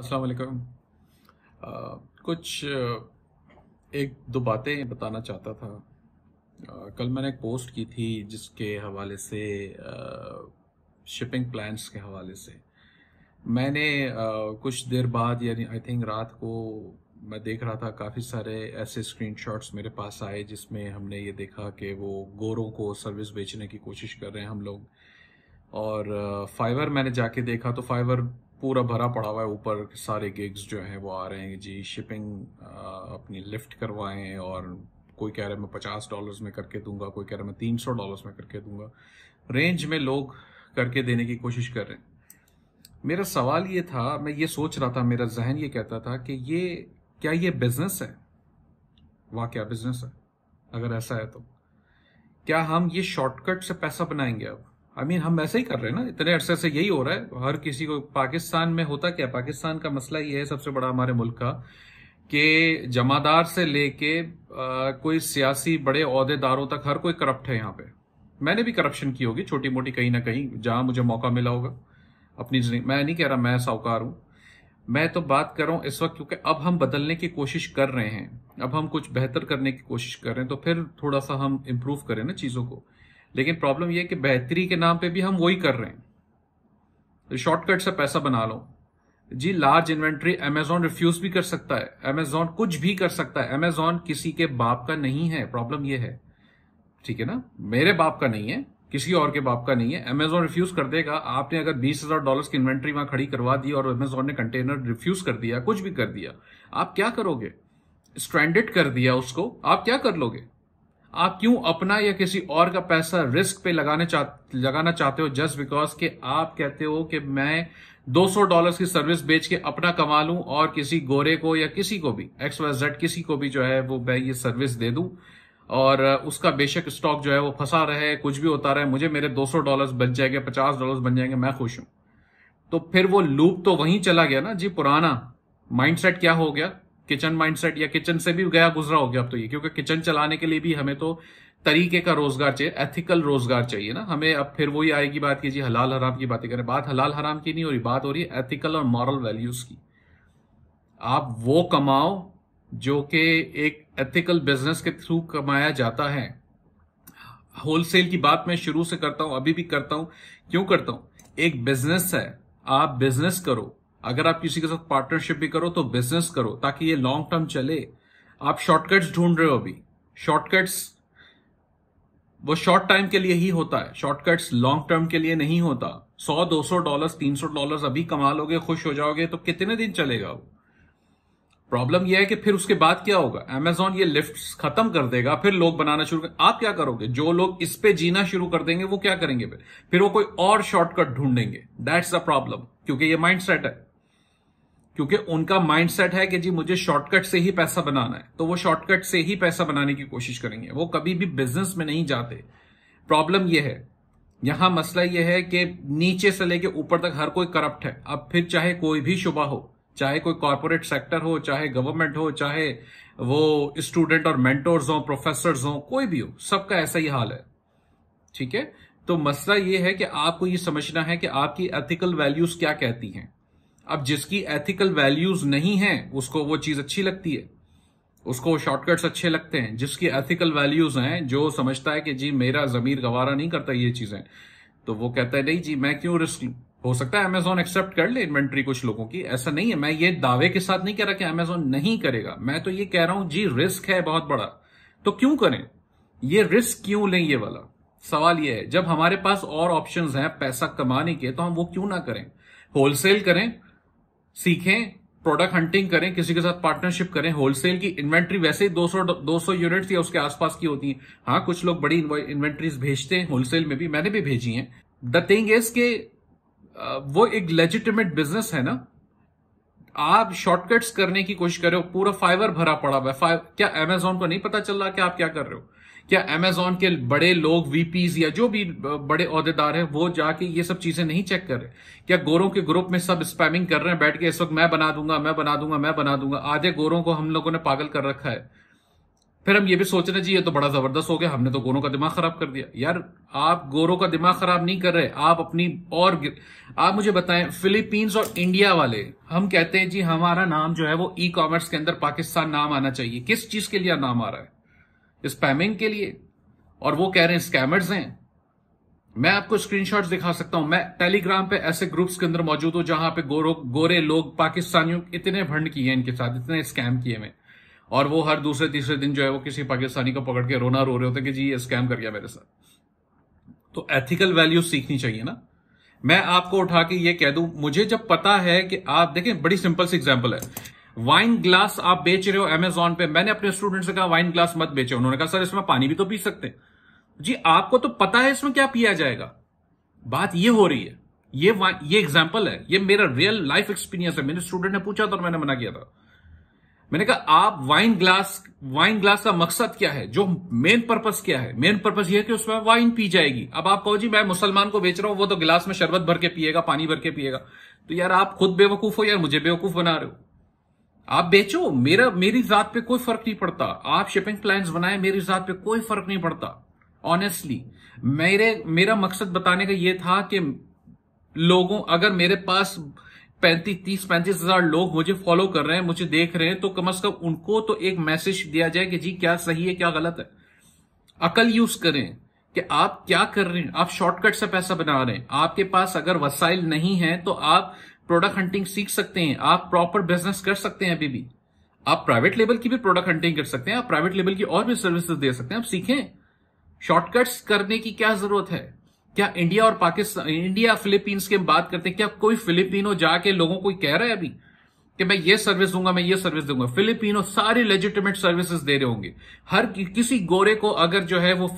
अस्सलाम वालेकुम कुछ एक दो बातें बताना चाहता था आ, कल मैंने एक पोस्ट की थी जिसके हवाले से आ, शिपिंग प्लान्स के हवाले से मैंने आ, कुछ देर बाद यानी आई थिंक रात को मैं देख रहा था काफ़ी सारे ऐसे स्क्रीनशॉट्स मेरे पास आए जिसमें हमने ये देखा कि वो गोरों को सर्विस बेचने की कोशिश कर रहे हैं हम लोग और फाइवर मैंने जाके देखा तो फाइवर पूरा भरा पड़ा हुआ है ऊपर सारे गिग्स जो हैं वो आ रहे हैं जी शिपिंग अपनी लिफ्ट करवाएं और कोई कह रहा है मैं पचास डॉलर्स में करके दूंगा कोई कह रहा है मैं तीन सौ डॉलर्स में करके दूंगा रेंज में लोग करके देने की कोशिश कर रहे हैं मेरा सवाल ये था मैं ये सोच रहा था मेरा जहन ये कहता था कि ये क्या ये बिजनेस है वाह क्या बिजनेस है अगर ऐसा है तो क्या हम ये शॉर्टकट से पैसा बनाएंगे अब आई I मीन mean, हम ऐसे ही कर रहे हैं ना इतने अरसे से यही हो रहा है हर किसी को पाकिस्तान में होता क्या पाकिस्तान का मसला ये है सबसे बड़ा हमारे मुल्क का कि जमादार से लेके कोई सियासी बड़े अहदेदारों तक हर कोई करप्ट है यहाँ पे मैंने भी करप्शन की होगी छोटी मोटी कहीं ना कहीं जहां मुझे मौका मिला होगा अपनी जिंदगी मैं नहीं कह रहा मैं साहूकार हूं मैं तो बात कर रहा हूं इस वक्त क्योंकि अब हम बदलने की कोशिश कर रहे हैं अब हम कुछ बेहतर करने की कोशिश कर रहे हैं तो फिर थोड़ा सा हम इम्प्रूव करें ना चीज़ों को लेकिन प्रॉब्लम यह कि बेहतरी के नाम पे भी हम वही कर रहे हैं शॉर्टकट तो से पैसा बना लो जी लार्ज इन्वेंट्री अमेजोन रिफ्यूज भी कर सकता है अमेजोन कुछ भी कर सकता है अमेजोन किसी के बाप का नहीं है प्रॉब्लम यह है ठीक है ना मेरे बाप का नहीं है किसी और के बाप का नहीं है अमेजोन रिफ्यूज कर देगा आपने अगर बीस हजार डॉलर की इन्वेंट्री वहां खड़ी करवा दी और अमेजोन ने कंटेनर रिफ्यूज कर दिया कुछ भी कर दिया आप क्या करोगे स्ट्रैंडेड कर दिया उसको आप क्या कर लोगे आप क्यों अपना या किसी और का पैसा रिस्क पे लगाने चा, लगाना चाहते हो जस्ट बिकॉज के आप कहते हो कि मैं 200 डॉलर्स की सर्विस बेच के अपना कमा लूं और किसी गोरे को या किसी को भी एक्स वाई जेड किसी को भी जो है वो मैं ये सर्विस दे दूं और उसका बेशक स्टॉक जो है वो फंसा रहे कुछ भी होता रहे मुझे मेरे 200 डॉलर्स बच जाएंगे 50 डॉलर्स बन जाएंगे मैं खुश हूं तो फिर वो लूप तो वहीं चला गया ना जी पुराना माइंडसेट क्या हो गया किचन माइंडसेट या किचन से भी गया गुजरा हो गया अब तो ये क्योंकि किचन चलाने के लिए भी हमें तो तरीके का रोजगार चाहिए एथिकल रोजगार चाहिए ना हमें अब फिर वही आएगी बात कीजिए हलाल हराम की बातें करें बात हलाल हराम की नहीं हो रही बात हो रही है एथिकल और मॉरल वैल्यूज की आप वो कमाओ जो कि एक एथिकल बिजनेस के थ्रू कमाया जाता है होलसेल की बात मैं शुरू से करता हूं अभी भी करता हूं क्यों करता हूं एक बिजनेस है आप बिजनेस करो अगर आप किसी के साथ पार्टनरशिप भी करो तो बिजनेस करो ताकि ये लॉन्ग टर्म चले आप शॉर्टकट्स ढूंढ रहे हो अभी शॉर्टकट्स वो शॉर्ट टाइम के लिए ही होता है शॉर्टकट्स लॉन्ग टर्म के लिए नहीं होता सौ दो सौ डॉलर तीन सौ डॉलर अभी कमा लोगे खुश हो जाओगे तो कितने दिन चलेगा वो प्रॉब्लम यह है कि फिर उसके बाद क्या होगा अमेजोन ये लिफ्ट खत्म कर देगा फिर लोग बनाना शुरू कर आप क्या करोगे जो लोग इस पे जीना शुरू कर देंगे वो क्या करेंगे फिर फिर वो कोई और शॉर्टकट ढूंढेंगे दैट्स द प्रॉब्लम क्योंकि ये माइंड सेट है क्योंकि उनका माइंडसेट है कि जी मुझे शॉर्टकट से ही पैसा बनाना है तो वो शॉर्टकट से ही पैसा बनाने की कोशिश करेंगे वो कभी भी बिजनेस में नहीं जाते प्रॉब्लम ये है यहां मसला यह है कि नीचे से लेके ऊपर तक हर कोई करप्ट है अब फिर चाहे कोई भी शुबा हो चाहे कोई कॉरपोरेट सेक्टर हो चाहे गवर्नमेंट हो चाहे वो स्टूडेंट और मेंटोर्स हो प्रोफेसर हो कोई भी हो सबका ऐसा ही हाल है ठीक है तो मसला ये है कि आपको ये समझना है कि आपकी एथिकल वैल्यूज क्या कहती हैं अब जिसकी एथिकल वैल्यूज नहीं है उसको वो चीज अच्छी लगती है उसको शॉर्टकट्स अच्छे लगते हैं जिसकी एथिकल वैल्यूज हैं जो समझता है कि जी मेरा जमीर गवारा नहीं करता ये चीजें तो वो कहता है नहीं जी मैं क्यों रिस्क लू हो सकता है अमेजोन एक्सेप्ट कर ले इन्वेंट्री कुछ लोगों की ऐसा नहीं है मैं ये दावे के साथ नहीं कह रहा कि अमेजोन नहीं करेगा मैं तो ये कह रहा हूं जी रिस्क है बहुत बड़ा तो क्यों करें ये रिस्क क्यों लें ये वाला सवाल ये है जब हमारे पास और ऑप्शन हैं पैसा कमाने के तो हम वो क्यों ना करें होलसेल करें सीखें प्रोडक्ट हंटिंग करें किसी के साथ पार्टनरशिप करें होलसेल की इन्वेंट्री वैसे ही 200 200 यूनिट्स या उसके आसपास की होती है हाँ कुछ लोग बड़ी इन्वेंट्रीज भेजते हैं होलसेल में भी मैंने भी भेजी है द थिंग इज के वो एक लेजिटिमेट बिजनेस है ना आप शॉर्टकट्स करने की कोशिश कर रहे हो पूरा फाइवर भरा पड़ा हुआ है क्या अमेजोन को नहीं पता चल रहा कि आप क्या कर रहे हो क्या अमेजोन के बड़े लोग वीपीज या जो भी बड़े अहदेदार हैं वो जाके ये सब चीजें नहीं चेक कर रहे क्या गोरों के ग्रुप में सब स्पैमिंग कर रहे हैं बैठ के इस वक्त मैं बना दूंगा मैं बना दूंगा मैं बना दूंगा आधे गोरों को हम लोगों ने पागल कर रखा है फिर हम ये भी सोच रहे जी ये तो बड़ा जबरदस्त हो गया हमने तो गोरों का दिमाग खराब कर दिया यार आप गोरों का दिमाग खराब नहीं कर रहे आप अपनी और आप मुझे बताएं फिलीपींस और इंडिया वाले हम कहते हैं जी हमारा नाम जो है वो ई कॉमर्स के अंदर पाकिस्तान नाम आना चाहिए किस चीज के लिए नाम आ रहा है स्पैमिंग के लिए और वो कह रहे हैं स्कैमर्स हैं मैं आपको स्क्रीनशॉट्स दिखा सकता हूं मैं टेलीग्राम पे ऐसे ग्रुप्स के अंदर मौजूद हूं जहां पे गोरो गोरे लोग पाकिस्तानियों इतने भंड किए हैं इनके साथ इतने स्कैम किए मैं और वो हर दूसरे तीसरे दिन जो है वो किसी पाकिस्तानी को पकड़ के रोना रो रहे होते कि जी ये स्कैम कर गया मेरे साथ तो एथिकल वैल्यू सीखनी चाहिए ना मैं आपको उठा के ये कह दू मुझे जब पता है कि आप देखें बड़ी सिंपल सी एग्जाम्पल है वाइन ग्लास आप बेच रहे हो अमेजोन पे मैंने अपने स्टूडेंट से कहा वाइन ग्लास मत बेचो उन्होंने कहा सर इसमें पानी भी तो पी सकते जी आपको तो पता है इसमें क्या पिया जाएगा बात ये हो रही है ये ये एग्जाम्पल है ये मेरा रियल लाइफ एक्सपीरियंस है मेरे स्टूडेंट ने पूछा था और मैंने मना किया था मैंने कहा आप वाइन ग्लास वाइन ग्लास का मकसद क्या है जो मेन पर्पस क्या है मेन पर्पस ये है कि उसमें वाइन पी जाएगी अब आप कहो जी मैं मुसलमान को बेच रहा हूं वो तो गिलास में शरबत भर के पिएगा पानी भर के पिएगा तो यार आप खुद बेवकूफ हो यार मुझे बेवकूफ बना रहे हो आप बेचो मेरा मेरी जात पे कोई फर्क नहीं पड़ता आप शिपिंग प्लान्स बनाए मेरी जात पे कोई फर्क नहीं पड़ता ऑनेस्टली मेरे मेरा मकसद बताने का ये था कि लोगों अगर मेरे पास पैंतीस तीस पैंतीस हजार लोग मुझे फॉलो कर रहे हैं मुझे देख रहे हैं तो कम से कम उनको तो एक मैसेज दिया जाए कि जी क्या सही है क्या गलत है अकल यूज करें कि आप क्या कर रहे हैं आप शॉर्टकट से पैसा बना रहे हैं आपके पास अगर वसाइल नहीं है तो आप प्रोडक्ट हंटिंग सीख सकते हैं आप प्रॉपर बिजनेस कर सकते हैं अभी भी आप प्राइवेट लेवल की भी प्रोडक्ट हंटिंग कर सकते हैं आप प्राइवेट लेवल की और भी सर्विसेज दे सकते हैं आप सीखें शॉर्टकट्स करने की क्या जरूरत है क्या इंडिया और पाकिस्तान इंडिया फिलीपींस हम बात करते हैं क्या कोई फिलिपिनो जाके लोगों को कह रहा है अभी कि मैं ये सर्विस दूंगा मैं ये सर्विस दूंगा फिलिपिनो सारे लेजिटिमेट सर्विसेज दे रहे होंगे हर किसी गोरे को अगर जो है वो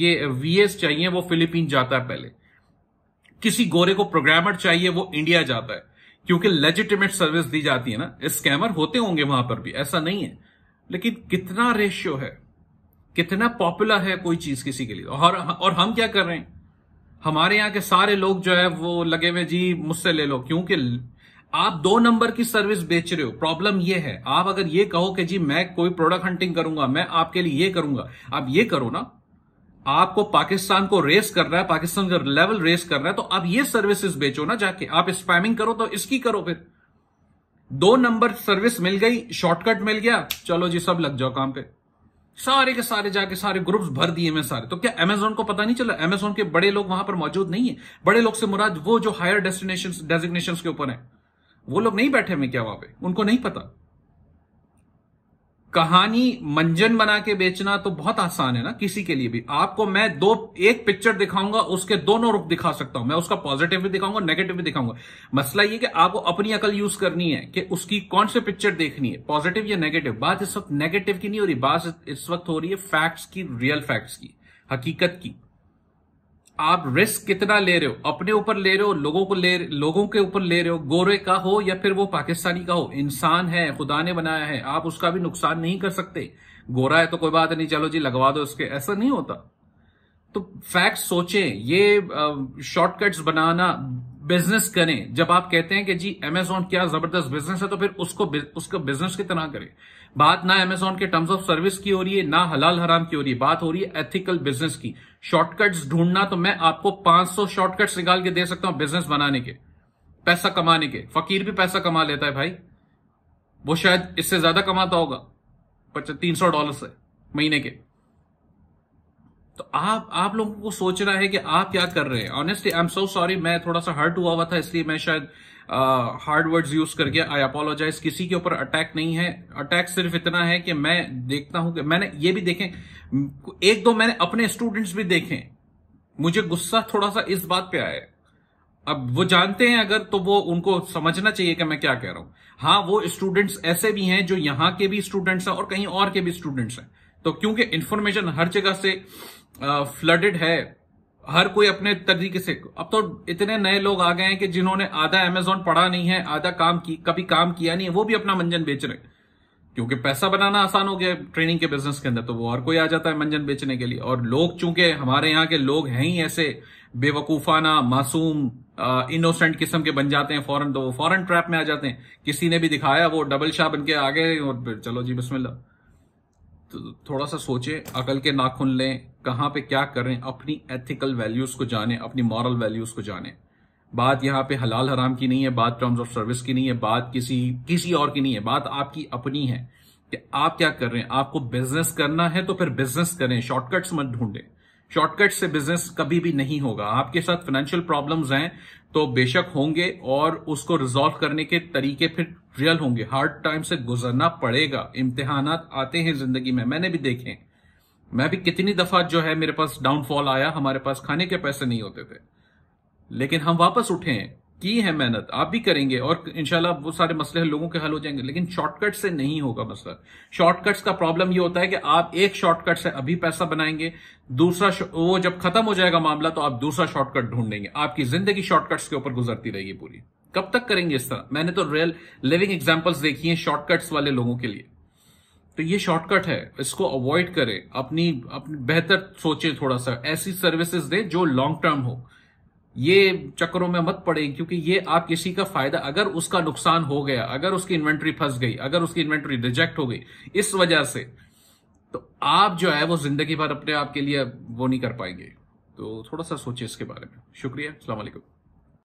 ये वीएस चाहिए वो फिलीपीन जाता है पहले किसी गोरे को प्रोग्रामर चाहिए वो इंडिया जाता है क्योंकि लेजिटिमेट सर्विस दी जाती है ना स्कैमर होते होंगे वहां पर भी ऐसा नहीं है लेकिन कितना रेशियो है कितना पॉपुलर है कोई चीज किसी के लिए और और हम क्या कर रहे हैं हमारे यहां के सारे लोग जो है वो लगे हुए जी मुझसे ले लो क्योंकि आप दो नंबर की सर्विस बेच रहे हो प्रॉब्लम ये है आप अगर ये कहो कि जी मैं कोई प्रोडक्ट हंटिंग करूंगा मैं आपके लिए ये करूंगा आप ये करो ना आपको पाकिस्तान को रेस करना है पाकिस्तान का लेवल रेस करना है तो आप ये सर्विसेज बेचो ना जाके आप स्पैमिंग करो तो इसकी करो फिर दो नंबर सर्विस मिल गई शॉर्टकट मिल गया चलो जी सब लग जाओ काम पे सारे के सारे जाके सारे ग्रुप्स भर दिए मैं सारे तो क्या अमेजोन को पता नहीं चला अमेजोन के बड़े लोग वहां पर मौजूद नहीं है बड़े लोग से मुराद वो जो हायर डेस्टिनेशन डेजिग्नेशन के ऊपर है वो लोग नहीं बैठे में क्या वहां पे उनको नहीं पता कहानी मंजन बना के बेचना तो बहुत आसान है ना किसी के लिए भी आपको मैं दो एक पिक्चर दिखाऊंगा उसके दोनों रुख दिखा सकता हूं मैं उसका पॉजिटिव भी दिखाऊंगा नेगेटिव भी दिखाऊंगा मसला ये कि आपको अपनी अकल यूज करनी है कि उसकी कौन सी पिक्चर देखनी है पॉजिटिव या नेगेटिव बात इस वक्त नेगेटिव की नहीं हो रही बात इस वक्त हो रही है फैक्ट्स की रियल फैक्ट्स की हकीकत की आप रिस्क कितना ले रहे हो अपने ऊपर ले रहे हो लोगों को ले लोगों के ऊपर ले रहे हो गोरे का हो या फिर वो पाकिस्तानी का हो इंसान है खुदा ने बनाया है आप उसका भी नुकसान नहीं कर सकते गोरा है तो कोई बात नहीं चलो जी लगवा दो उसके ऐसा नहीं होता तो फैक्ट सोचें ये शॉर्टकट्स बनाना बिजनेस करें जब आप कहते हैं कि जी एमेजॉन क्या जबरदस्त बिजनेस है तो फिर उसको उसको बिजनेस की तरह करें बात ना एमेजॉन के टर्म्स ऑफ सर्विस की हो रही है ना हलाल हराम की हो रही है बात हो रही है एथिकल बिजनेस की शॉर्टकट्स ढूंढना तो मैं आपको 500 शॉर्टकट्स निकाल के दे सकता हूं बिजनेस बनाने के पैसा कमाने के फकीर भी पैसा कमा लेता है भाई वो शायद इससे ज्यादा कमाता होगा तीन सौ डॉलर से महीने के तो आप आप लोगों को सोचना है कि आप क्या कर रहे हैं honestly I am so sorry मैं थोड़ा सा हर्ट हुआ हुआ था इसलिए मैं शायद हार्ड वर्ड्स यूज करके आई अपोलोजाइज किसी के ऊपर अटैक नहीं है अटैक सिर्फ इतना है कि मैं देखता हूं कि मैंने ये भी देखें एक दो मैंने अपने स्टूडेंट्स भी देखे मुझे गुस्सा थोड़ा सा इस बात पे आया अब वो जानते हैं अगर तो वो उनको समझना चाहिए कि मैं क्या कह रहा हूं हाँ वो स्टूडेंट्स ऐसे भी हैं जो यहां के भी स्टूडेंट्स हैं और कहीं और के भी स्टूडेंट्स हैं तो क्योंकि इंफॉर्मेशन हर जगह से फ्लडेड है हर कोई अपने तरीके से अब तो इतने नए लोग आ गए हैं कि जिन्होंने आधा एमेजोन पढ़ा नहीं है आधा काम की कभी काम किया नहीं है वो भी अपना मंजन बेच रहे क्योंकि पैसा बनाना आसान हो गया ट्रेनिंग के बिजनेस के अंदर तो वो हर कोई आ जाता है मंजन बेचने के लिए और लोग चूंकि हमारे यहाँ के लोग हैं ही ऐसे बेवकूफाना मासूम इनोसेंट किस्म के बन जाते हैं फॉरन तो वो फॉरन ट्रैप में आ जाते हैं किसी ने भी दिखाया वो डबल शाह बन के आ गए और चलो जी बिस्मिल्लाह थोड़ा सा सोचें अकल के नाखून लें कहाँ पे क्या करें अपनी एथिकल वैल्यूज़ को जानें अपनी मॉरल वैल्यूज़ को जानें बात यहाँ पे हलाल हराम की नहीं है बात टर्म्स ऑफ सर्विस की नहीं है बात किसी किसी और की नहीं है बात आपकी अपनी है कि आप क्या कर रहे हैं आपको बिजनेस करना है तो फिर बिजनेस करें शॉर्टकट्स मत ढूंढें शॉर्टकट से बिजनेस कभी भी नहीं होगा आपके साथ फाइनेंशियल प्रॉब्लम्स हैं तो बेशक होंगे और उसको रिजॉल्व करने के तरीके फिर रियल होंगे हार्ड टाइम से गुजरना पड़ेगा इम्तिहान आते हैं जिंदगी में मैंने भी देखे मैं भी कितनी दफा जो है मेरे पास डाउनफॉल आया हमारे पास खाने के पैसे नहीं होते थे लेकिन हम वापस उठे हैं की है मेहनत आप भी करेंगे और इनशाला वो सारे मसले लोगों के हल हो जाएंगे लेकिन शॉर्टकट से नहीं होगा मसला शॉर्टकट्स का प्रॉब्लम ये होता है कि आप एक शॉर्टकट से अभी पैसा बनाएंगे दूसरा वो जब खत्म हो जाएगा मामला तो आप दूसरा शॉर्टकट ढूंढेंगे आपकी जिंदगी शॉर्टकट्स के ऊपर गुजरती रहेगी पूरी कब तक करेंगे इस तरह मैंने तो रियल लिविंग एग्जाम्पल्स देखी है शॉर्टकट्स वाले लोगों के लिए तो ये शॉर्टकट है इसको अवॉइड करें अपनी अपनी बेहतर सोचे थोड़ा सा ऐसी सर्विसेज दें जो लॉन्ग टर्म हो ये चक्करों में मत पड़े क्योंकि ये आप किसी का फायदा अगर उसका नुकसान हो गया अगर उसकी इन्वेंट्री फंस गई अगर उसकी इन्वेंट्री रिजेक्ट हो गई इस वजह से तो आप जो है वो जिंदगी भर अपने आप के लिए वो नहीं कर पाएंगे तो थोड़ा सा सोचिए इसके बारे में शुक्रिया अलैक्म